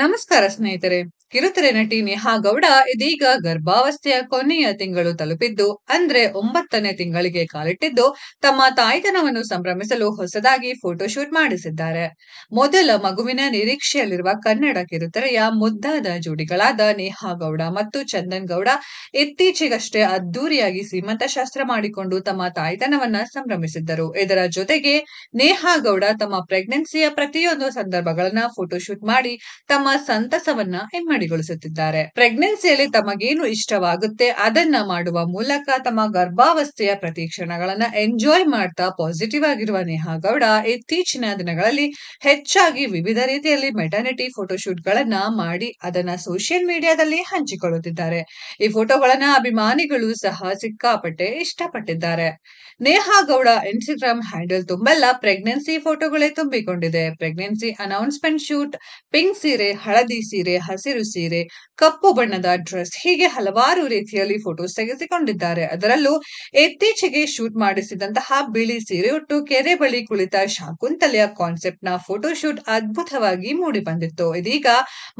ನಮಸ್ಕಾರ ಸ್ನೇಹಿತರೆ ಕಿರುತೆರೆ ನಟಿ ನೇಹಾ ಗೌಡ ಇದೀಗ ಗರ್ಭಾವಸ್ಥೆಯ ಕೊನೆಯ ತಿಂಗಳು ತಲುಪಿದ್ದು ಅಂದ್ರೆ ಒಂಬತ್ತನೇ ತಿಂಗಳಿಗೆ ಕಾಲಿಟ್ಟಿದ್ದು ತಮ್ಮ ತಾಯ್ತನವನ್ನು ಸಂಭ್ರಮಿಸಲು ಹೊಸದಾಗಿ ಫೋಟೋಶೂಟ್ ಮಾಡಿಸಿದ್ದಾರೆ ಮೊದಲ ಮಗುವಿನ ನಿರೀಕ್ಷೆಯಲ್ಲಿರುವ ಕನ್ನಡ ಕಿರುತೆರೆಯ ಮುದ್ದಾದ ಜೋಡಿಗಳಾದ ನೇಹಾ ಗೌಡ ಮತ್ತು ಚಂದನ್ ಗೌಡ ಇತ್ತೀಚೆಗಷ್ಟೇ ಅದ್ದೂರಿಯಾಗಿ ಶಾಸ್ತ್ರ ಮಾಡಿಕೊಂಡು ತಮ್ಮ ತಾಯ್ತನವನ್ನ ಸಂಭ್ರಮಿಸಿದ್ದರು ಇದರ ಜೊತೆಗೆ ನೇಹಾ ಗೌಡ ತಮ್ಮ ಪ್ರೆಗ್ನೆನ್ಸಿಯ ಪ್ರತಿಯೊಂದು ಸಂದರ್ಭಗಳನ್ನ ಫೋಟೋಶೂಟ್ ಮಾಡಿ ತಮ್ಮ ಸಂತಸವನ್ನ ಇಮ್ಮಡಿಗೊಳಿಸುತ್ತಿದ್ದಾರೆ ಪ್ರೆಗ್ನೆನ್ಸಿಯಲ್ಲಿ ತಮಗೇನು ಇಷ್ಟವಾಗುತ್ತೆ ಅದನ್ನ ಮಾಡುವ ಮೂಲಕ ತಮ್ಮ ಗರ್ಭಾವಸ್ಥೆಯ ಪ್ರತಿಕ್ಷಣಗಳನ್ನ ಎಂಜಾಯ್ ಮಾಡ್ತಾ ಪಾಸಿಟಿವ್ ಆಗಿರುವ ನೇಹಾ ಗೌಡ ಇತ್ತೀಚಿನ ದಿನಗಳಲ್ಲಿ ಹೆಚ್ಚಾಗಿ ವಿವಿಧ ರೀತಿಯಲ್ಲಿ ಮೆಟರ್ನಿಟಿ ಫೋಟೋಶೂಟ್ ಗಳನ್ನ ಮಾಡಿ ಅದನ್ನ ಸೋಷಿಯಲ್ ಮೀಡಿಯಾದಲ್ಲಿ ಹಂಚಿಕೊಳ್ಳುತ್ತಿದ್ದಾರೆ ಈ ಫೋಟೋಗಳನ್ನ ಅಭಿಮಾನಿಗಳು ಸಹ ಸಿಕ್ಕಾಪಟ್ಟೆ ಇಷ್ಟಪಟ್ಟಿದ್ದಾರೆ ನೇಹಾ ಗೌಡ ಇನ್ಸ್ಟಾಗ್ರಾಮ್ ಹ್ಯಾಂಡಲ್ ತುಂಬೆಲ್ಲ ಪ್ರೆಗ್ನೆನ್ಸಿ ಫೋಟೋಗಳೇ ತುಂಬಿಕೊಂಡಿದೆ ಪ್ರೆಗ್ನೆನ್ಸಿ ಅನೌನ್ಸ್ಮೆಂಟ್ ಶೂಟ್ ಪಿಂಕ್ ಸೀರೆ ಸೀರೆ ಹಳದಿ ಸೀರೆ ಹಸಿರು ಸೀರೆ ಕಪ್ಪು ಬಣ್ಣದ ಡ್ರೆಸ್ ಹೀಗೆ ಹಲವಾರು ರೀತಿಯಲ್ಲಿ ಫೋಟೋಸ್ ತೆಗೆಸಿಕೊಂಡಿದ್ದಾರೆ ಅದರಲ್ಲೂ ಇತ್ತೀಚೆಗೆ ಶೂಟ್ ಮಾಡಿಸಿದಂತಹ ಬಿಳಿ ಸೀರೆ ಉಟ್ಟು ಕೆರೆ ಬಳಿ ಕುಳಿತ ಶಾಕುಂತಲೆಯ ಕಾನ್ಸೆಪ್ಟ್ ನ ಫೋಟೋಶೂಟ್ ಅದ್ಭುತವಾಗಿ ಮೂಡಿ ಬಂದಿತ್ತು ಇದೀಗ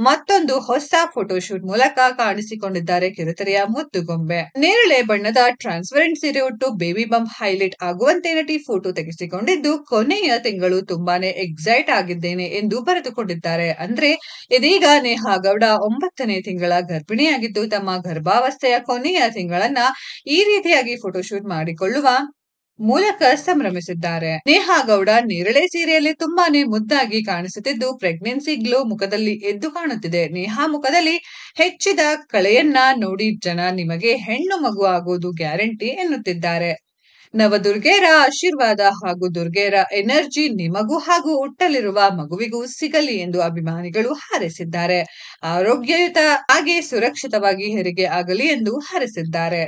ಮತ್ತೊಂದು ಹೊಸ ಫೋಟೋಶೂಟ್ ಮೂಲಕ ಕಾಣಿಸಿಕೊಂಡಿದ್ದಾರೆ ಕಿರುತೆರೆಯ ಮುತ್ತುಗೊಂಬೆ ನೇರಳೆ ಬಣ್ಣದ ಟ್ರಾನ್ಸ್ಪರೆಂಟ್ ಸೀರೆ ಉಟ್ಟು ಬೇಬಿ ಬಂಪ್ ಹೈಲೈಟ್ ಆಗುವಂತೆ ನಟಿ ಫೋಟೋ ತೆಗೆಸಿಕೊಂಡಿದ್ದು ಕೊನೆಯ ತಿಂಗಳು ತುಂಬಾನೇ ಎಕ್ಸೈಟ್ ಆಗಿದ್ದೇನೆ ಎಂದು ಬರೆದುಕೊಂಡಿದ್ದಾರೆ ಅಂದ್ರೆ ಇದೀಗ ನೇಹಾ ಗೌಡ ಒಂಬತ್ತನೇ ತಿಂಗಳ ಗರ್ಭಿಣಿಯಾಗಿದ್ದು ತಮ್ಮ ಗರ್ಭಾವಸ್ಥೆಯ ಕೊನೆಯ ತಿಂಗಳನ್ನ ಈ ರೀತಿಯಾಗಿ ಫೋಟೋಶೂಟ್ ಮಾಡಿಕೊಳ್ಳುವ ಮೂಲಕ ಸಂಭ್ರಮಿಸಿದ್ದಾರೆ ನೇಹಾ ಗೌಡ ನೇರಳೆ ಸೀರೆಯಲ್ಲಿ ತುಂಬಾನೇ ಮುದ್ದಾಗಿ ಕಾಣಿಸುತ್ತಿದ್ದು ಪ್ರೆಗ್ನೆನ್ಸಿ ಗ್ಲೋ ಮುಖದಲ್ಲಿ ಎದ್ದು ಕಾಣುತ್ತಿದೆ ನೇಹಾ ಮುಖದಲ್ಲಿ ಹೆಚ್ಚಿದ ಕಳೆಯನ್ನ ನೋಡಿ ಜನ ನಿಮಗೆ ಹೆಣ್ಣು ಮಗು ಆಗೋದು ಗ್ಯಾರಂಟಿ ಎನ್ನುತ್ತಿದ್ದಾರೆ ನವದುರ್ಗೆರ ಆಶೀರ್ವಾದ ಹಾಗೂ ದುರ್ಗೆರ ಎನರ್ಜಿ ನಿಮಗೂ ಹಾಗೂ ಹುಟ್ಟಲಿರುವ ಮಗುವಿಗೂ ಸಿಗಲಿ ಎಂದು ಅಭಿಮಾನಿಗಳು ಹಾರೈಸಿದ್ದಾರೆ ಆರೋಗ್ಯಯುತ ಹಾಗೆ ಸುರಕ್ಷಿತವಾಗಿ ಹೆರಿಗೆ ಆಗಲಿ ಎಂದು ಹಾರೈಸಿದ್ದಾರೆ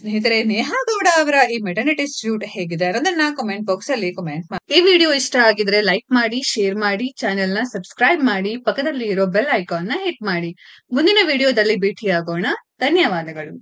ಸ್ನೇಹಿತರೆ ನೇಹಾ ಗೌಡ ಅವರ ಈ ಮೆಟರ್ನಿಟಿ ಶೂಟ್ ಹೇಗಿದೆ ಅನ್ನೋದನ್ನ ಕಮೆಂಟ್ ಬಾಕ್ಸ್ ಅಲ್ಲಿ ಕಮೆಂಟ್ ಮಾಡಿ ಈ ವಿಡಿಯೋ ಇಷ್ಟ ಆಗಿದ್ರೆ ಲೈಕ್ ಮಾಡಿ ಶೇರ್ ಮಾಡಿ ಚಾನೆಲ್ ನ ಸಬ್ಸ್ಕ್ರೈಬ್ ಮಾಡಿ ಪಕ್ಕದಲ್ಲಿ ಇರೋ ಬೆಲ್ ಐಕಾನ್ ನ ಹಿಟ್ ಮಾಡಿ ಮುಂದಿನ ವಿಡಿಯೋದಲ್ಲಿ ಭೇಟಿಯಾಗೋಣ ಧನ್ಯವಾದಗಳು